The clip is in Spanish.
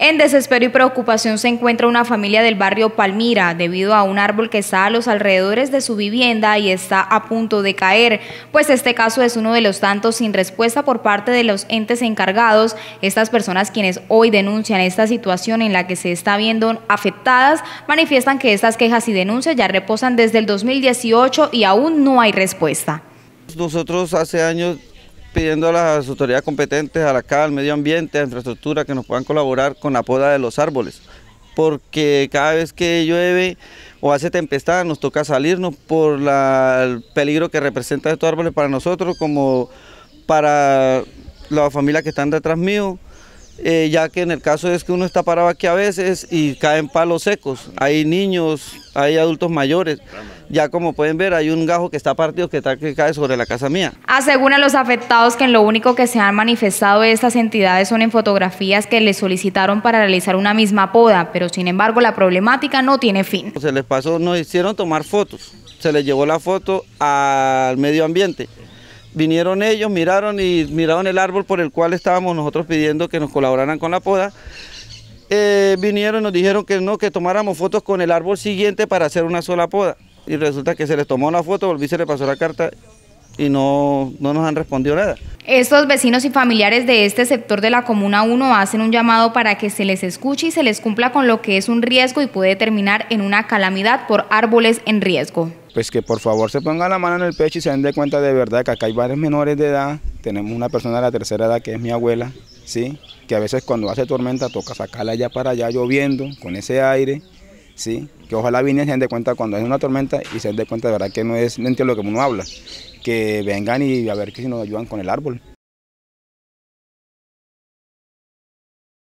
En desespero y preocupación se encuentra una familia del barrio Palmira debido a un árbol que está a los alrededores de su vivienda y está a punto de caer, pues este caso es uno de los tantos sin respuesta por parte de los entes encargados, estas personas quienes hoy denuncian esta situación en la que se está viendo afectadas, manifiestan que estas quejas y denuncias ya reposan desde el 2018 y aún no hay respuesta. Nosotros hace años pidiendo a las autoridades competentes, a la CAL, al medio ambiente, a la infraestructura, que nos puedan colaborar con la poda de los árboles, porque cada vez que llueve o hace tempestad nos toca salirnos por el peligro que representan estos árboles para nosotros, como para las familias que están detrás mío, eh, ya que en el caso es que uno está parado aquí a veces y caen palos secos, hay niños, hay adultos mayores. Ya como pueden ver, hay un gajo que está partido que, que cae sobre la casa mía. Aseguran los afectados que en lo único que se han manifestado estas entidades son en fotografías que les solicitaron para realizar una misma poda, pero sin embargo la problemática no tiene fin. Se les pasó, no hicieron tomar fotos, se les llevó la foto al medio ambiente vinieron ellos, miraron y miraron el árbol por el cual estábamos nosotros pidiendo que nos colaboraran con la poda. Eh, vinieron y nos dijeron que no, que tomáramos fotos con el árbol siguiente para hacer una sola poda. Y resulta que se les tomó la foto, volví, se le pasó la carta y no, no nos han respondido nada. Estos vecinos y familiares de este sector de la Comuna 1 hacen un llamado para que se les escuche y se les cumpla con lo que es un riesgo y puede terminar en una calamidad por árboles en riesgo pues que por favor se pongan la mano en el pecho y se den de cuenta de verdad que acá hay varios menores de edad, tenemos una persona de la tercera edad que es mi abuela, ¿sí? que a veces cuando hace tormenta toca sacarla allá para allá lloviendo con ese aire, ¿sí? que ojalá vienen y se den cuenta cuando hay una tormenta y se den cuenta de verdad que no es, no entiendo lo que uno habla, que vengan y a ver que si nos ayudan con el árbol.